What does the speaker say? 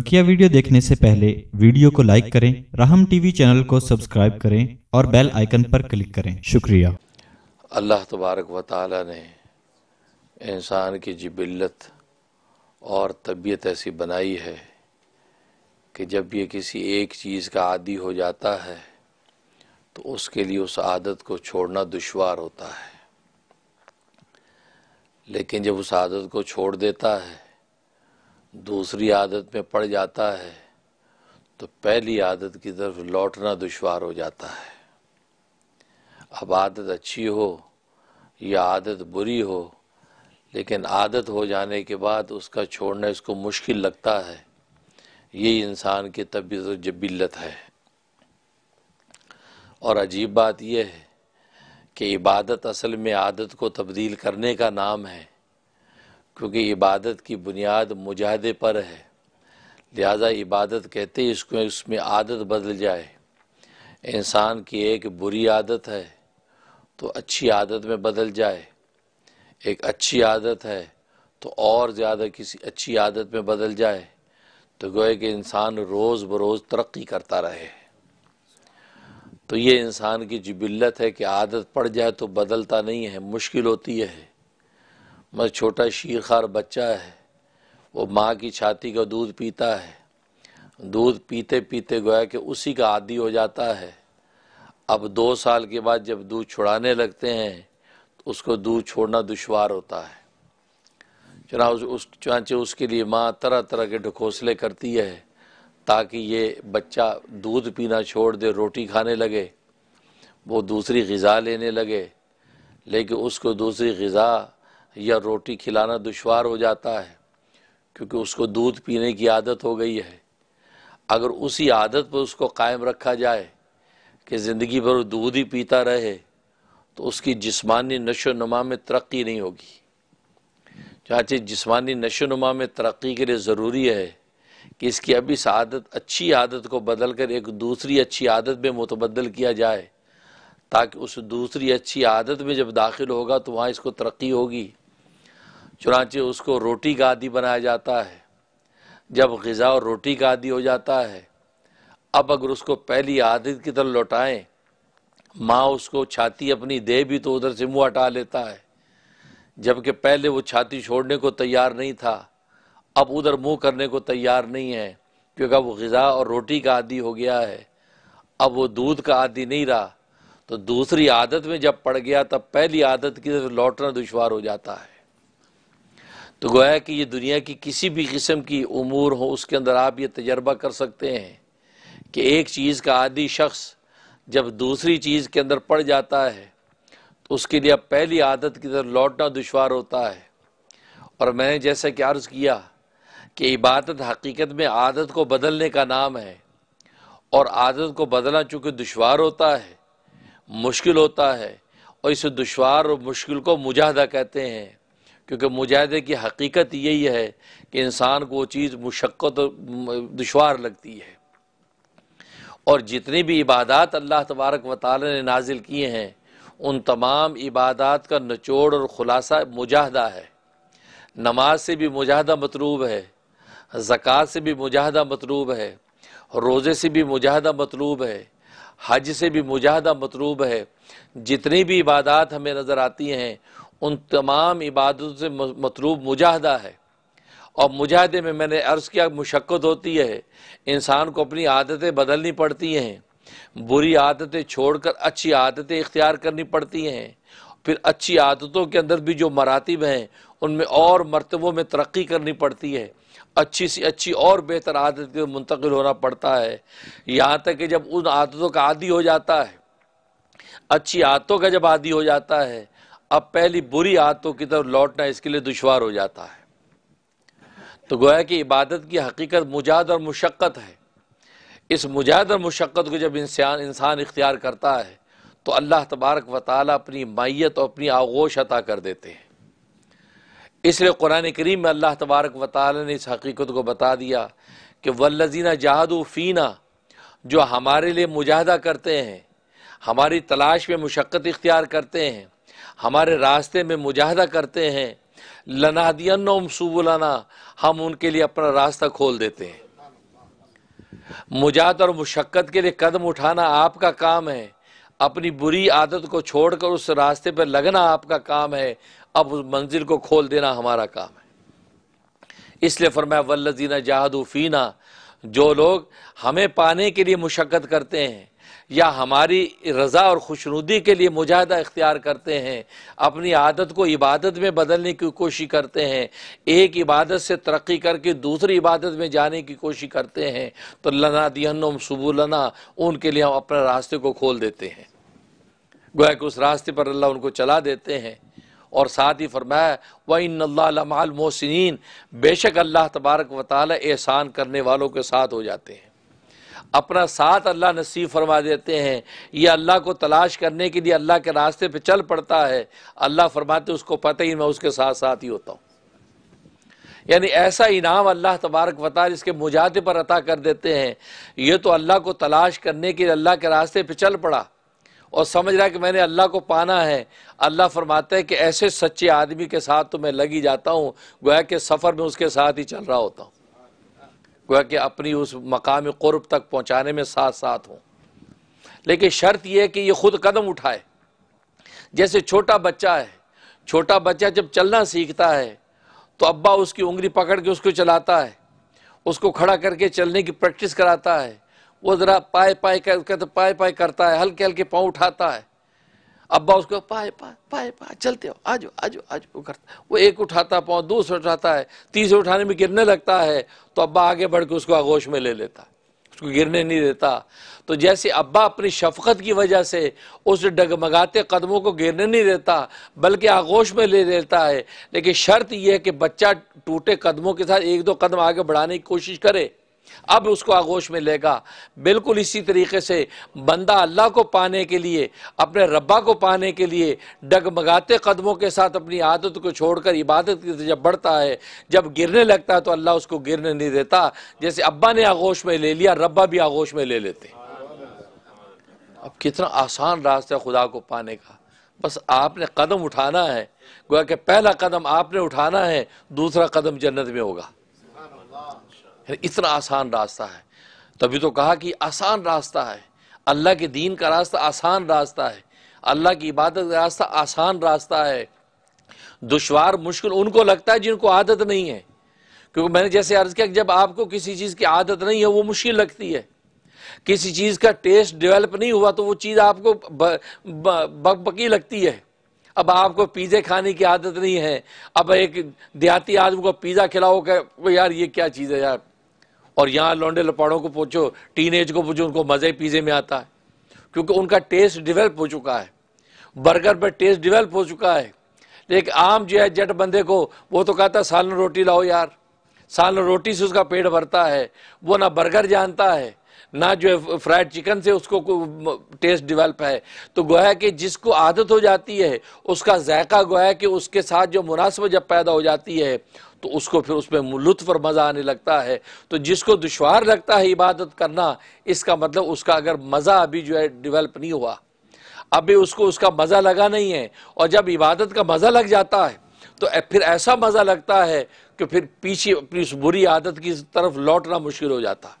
बकिया वीडियो देखने से पहले वीडियो को लाइक करें राहम टीवी चैनल को सब्सक्राइब करें और बेल आइकन पर क्लिक करें शुक्रिया अल्लाह तबारक व ताली ने इंसान की जिबिलत और तबीयत ऐसी बनाई है कि जब ये किसी एक चीज़ का आदि हो जाता है तो उसके लिए उस आदत को छोड़ना दुशवार होता है लेकिन जब उस आदत को छोड़ देता है दूसरी आदत में पड़ जाता है तो पहली आदत की तरफ लौटना दुश्वार हो जाता है अब आदत अच्छी हो या आदत बुरी हो लेकिन आदत हो जाने के बाद उसका छोड़ना इसको मुश्किल लगता है ये इंसान की तबीयत जबिलत है और अजीब बात यह है कि इबादत असल में आदत को तब्दील करने का नाम है क्योंकि इबादत की बुनियाद मुजाहदे पर है लिहाजा इबादत कहते हैं इसको इसमें आदत बदल जाए इंसान की एक बुरी आदत है तो अच्छी आदत में बदल जाए एक अच्छी आदत है तो और ज़्यादा किसी अच्छी आदत में बदल जाए तो गोए कि इंसान रोज़ बरोज़ तरक्की करता रहे तो ये इंसान की जबिलत है कि आदत पड़ जाए तो बदलता नहीं है मुश्किल होती है मगर छोटा शीरखार बच्चा है वो माँ की छाती का दूध पीता है दूध पीते पीते गोया कि उसी का आदि हो जाता है अब दो साल के बाद जब दूध छुड़ाने लगते हैं तो उसको दूध छोड़ना दुशवार होता है चुना उस, उस चुनाचे उसके लिए माँ तरह तरह के ढकोसले करती है ताकि ये बच्चा दूध पीना छोड़ दे रोटी खाने लगे वो दूसरी गज़ा लेने लगे लेकिन उसको दूसरी गज़ा या रोटी खिलाना दुशवार हो जाता है क्योंकि उसको दूध पीने की आदत हो गई है अगर उसी आदत पर उसको कायम रखा जाए कि ज़िंदगी भर दूध ही पीता रहे तो उसकी जिस्मानी नशो नुमा में तरक्की नहीं होगी चाचे जिस्मानी नशो नुमा में तरक्की के लिए ज़रूरी है कि इसकी अब इस आदत अच्छी आदत को बदल कर एक दूसरी अच्छी आदत में मुतबदल किया जाए ताकि उस दूसरी अच्छी आदत में जब दाखिल होगा तो वहाँ इसको तरक्की होगी चुनाचे उसको रोटी का आदि बनाया जाता है जब गज़ा और रोटी का आदि हो जाता है अब अगर उसको पहली आदत की तरफ लौटाएं माँ उसको छाती अपनी दे भी तो उधर से मुंह हटा लेता है जबकि पहले वो छाती छोड़ने को तैयार नहीं था अब उधर मुंह करने को तैयार नहीं है क्योंकि अब वो गज़ा और रोटी का आदि हो गया है अब वो दूध का आदि नहीं रहा तो दूसरी आदत में जब पड़ गया तब पहली आदत की तरफ लौटना दुशवार हो जाता है तो गोया कि ये दुनिया की किसी भी किस्म की उमूर हो उसके अंदर आप ये तजर्बा कर सकते हैं कि एक चीज़ का आदि शख्स जब दूसरी चीज़ के अंदर पड़ जाता है तो उसके लिए अब पहली आदत की तरफ लौटना दुशवार होता है और मैंने जैसे कि अर्ज़ किया कि इबादत हकीकत में आदत को बदलने का नाम है और आदत को बदलना चूँकि दुशवार होता है मुश्किल होता है और इस दुशवार और मुश्किल को मुजाहदा कहते हैं क्योंकि मुजाहदे की हकीकत यही है कि इंसान को वो चीज़ मुशक्क़त दुशवार लगती है और जितनी भी इबादत अल्लाह तबारक व ताल ने नाजिल किए हैं उन तमाम इबादत का निचोड़ और ख़ुलासा मुजाहदा है नमाज से भी मुजाहदा मतलूब है ज़क़़त से भी मुजाहदा मतलूब है रोज़े से भी मुजाहदा मतलूब है हज से भी मुजाहदा मतलूब है जितनी भी इबादत हमें नज़र आती हैं उन तमाम इबादतों से मतलूब मुजाहदा है और मुजाहदे में मैंने अर्ज़ किया मुशक्क़त होती है इंसान को अपनी आदतें बदलनी पड़ती हैं बुरी आदतें छोड़कर अच्छी आदतें इख्तियार करनी पड़ती हैं फिर अच्छी आदतों के अंदर भी जो मरातब हैं उनमें और मरतबों में तरक्की करनी पड़ती है अच्छी सी अच्छी और बेहतर आदत के मुंतकिल होना पड़ता है यहाँ तक कि जब उन आदतों का आदि हो जाता है अच्छी आदतों का जब आदि हो जाता है अब पहली बुरी आदतों की तरफ लौटना इसके लिए दुशवार हो जाता है तो गोया कि इबादत की हकीकत मुजाद और मुशक्क़त है इस मुजाद और मुशक्क़त को जब इंसान इंसान इख्तियार करता है तो अल्लाह तबारक व ताली अपनी मैत और अपनी आगोश अता कर देते हैं इसलिए कुरान करीम में अल्लाह तबारक व ताली ने इस हकीकत को बता दिया कि वल्लजीना जहादुफीना जो हमारे लिए मुजाहदा करते हैं हमारी तलाश में मुशक्क़त इख्तियार करते हैं हमारे रास्ते में मुजाहदा करते हैं लनादियन सुबुलाना हम उनके लिए अपना रास्ता खोल देते हैं मुजात और मुशक्क़त के लिए कदम उठाना आपका काम है अपनी बुरी आदत को छोड़कर उस रास्ते पर लगना आपका काम है अब उस मंजिल को खोल देना हमारा काम है इसलिए फरमाया वल्लजीना जहादुफीना जो लोग हमें पाने के लिए मुशक्क़त करते हैं या हमारी रज़ा और खुशनुदी के लिए मुजाहदा इख्तियार करते हैं अपनी आदत को इबादत में बदलने की कोशिश करते हैं एक इबादत से तरक्की करके दूसरी इबादत में जाने की कोशिश करते हैं तो लना दियन सबुलना उनके लिए हम अपने रास्ते को खोल देते हैं गोया कि उस रास्ते पर अल्लाह उनको चला देते हैं और साथ ही फरमाया अल्लाह मोहसिन बेशक अल्लाह तबारक वाली एहसान करने वालों के साथ हो जाते हैं अपना साथ अल्लाह नसीब फरमा देते हैं यह अल्लाह को तलाश करने के लिए अल्लाह के रास्ते पे चल पड़ता है अल्लाह फरमाते उसको पता ही मैं उसके साथ साथ ही होता हूँ यानी ऐसा इनाम अल्लाह तबारक वताल इसके मुजाहे पर अता कर देते हैं ये तो अल्लाह को तलाश करने के लिए अल्लाह के रास्ते पर चल पड़ा और समझ रहा कि मैंने अल्लाह को पाना है अल्लाह फरमाता है कि ऐसे सच्चे आदमी के साथ तो मैं लग ही जाता हूँ गोया के सफ़र में उसके साथ ही चल रहा होता हूँ गोया कि अपनी उस मकाम क़ुरब तक पहुँचाने में साथ साथ हों लेकिन शर्त यह है कि ये ख़ुद कदम उठाए जैसे छोटा बच्चा है छोटा बच्चा जब चलना सीखता है तो अब्बा उसकी उंगली पकड़ के उसको चलाता है उसको खड़ा करके चलने की प्रैक्टिस कराता है वो ज़रा पाए पाए कर तो पाए पाए करता है हल्के हल्के पाँव उठाता है अब्बा उसको पाए पाए पाए पाए चलते हो आज आज आज वो करता वो एक उठाता पाँव दूसरा उठाता है तीसरे उठाने में गिरने लगता है तो अब्बा आगे बढ़ के उसको आगोश में ले लेता है उसको गिरने नहीं देता तो जैसे अब्बा अपनी शफकत की वजह से उस डगमगाते कदमों को गिरने नहीं देता बल्कि आगोश में ले लेता है लेकिन शर्त यह है कि बच्चा टूटे कदमों के साथ एक दो कदम आगे बढ़ाने की कोशिश करे अब उसको आगोश में लेगा बिल्कुल इसी तरीके से बंदा अल्लाह को पाने के लिए अपने रब्बा को पाने के लिए डगमगाते कदमों के साथ अपनी आदत को छोड़कर इबादत की जब बढ़ता है जब गिरने लगता है तो अल्लाह उसको गिरने नहीं देता जैसे अब्बा ने आगोश में ले लिया रब्बा भी आगोश में ले लेते अब कितना आसान रास्ता है खुदा को पाने का बस आपने कदम उठाना है गोया कि पहला कदम आपने उठाना है दूसरा कदम जन्नत में होगा इतना आसान रास्ता है तभी तो कहा कि आसान रास्ता है अल्लाह के दीन का रास्ता आसान रास्ता है अल्लाह की इबादत का रास्ता आसान रास्ता है दुशवार मुश्किल उनको लगता है जिनको आदत नहीं है क्योंकि मैंने जैसे अर्ज किया कि जब आपको किसी चीज़ की आदत नहीं है वो मुश्किल लगती है किसी चीज़ का टेस्ट डेवलप नहीं हुआ तो वो चीज़ आपको बकबकी लगती है अब आपको पिज़्ज़े खाने की आदत नहीं है अब एक देहाती आदमी को पिज़्ज़ा खिलाओ यार ये क्या चीज़ है यार और यहाँ लौंडे लपाड़ों को पूछो टीन को पूछो उनको मज़े पिज़्ज़े में आता है क्योंकि उनका टेस्ट डिवेल्प हो चुका है बर्गर पर टेस्ट डिवेल्प हो चुका है एक आम जो है जट बंदे को वो तो कहता है में रोटी लाओ यार में रोटी से उसका पेट भरता है वो ना बर्गर जानता है ना जो है फ्राइड चिकन से उसको टेस्ट डिवेल्प है तो गोया कि जिसको आदत हो जाती है उसका जायका गोया कि उसके साथ जो मुनासबत जब पैदा हो जाती है तो उसको फिर उसमें लुत्फ और मज़ा आने लगता है तो जिसको दुशवार लगता है इबादत करना इसका मतलब उसका अगर मज़ा अभी जो है डिवेलप नहीं हुआ अभी उसको उसका मज़ा लगा नहीं है और जब इबादत का मज़ा लग जाता है तो फिर ऐसा मज़ा लगता है कि फिर पीछे अपनी उस बुरी आदत की तरफ लौटना मुश्किल हो जाता है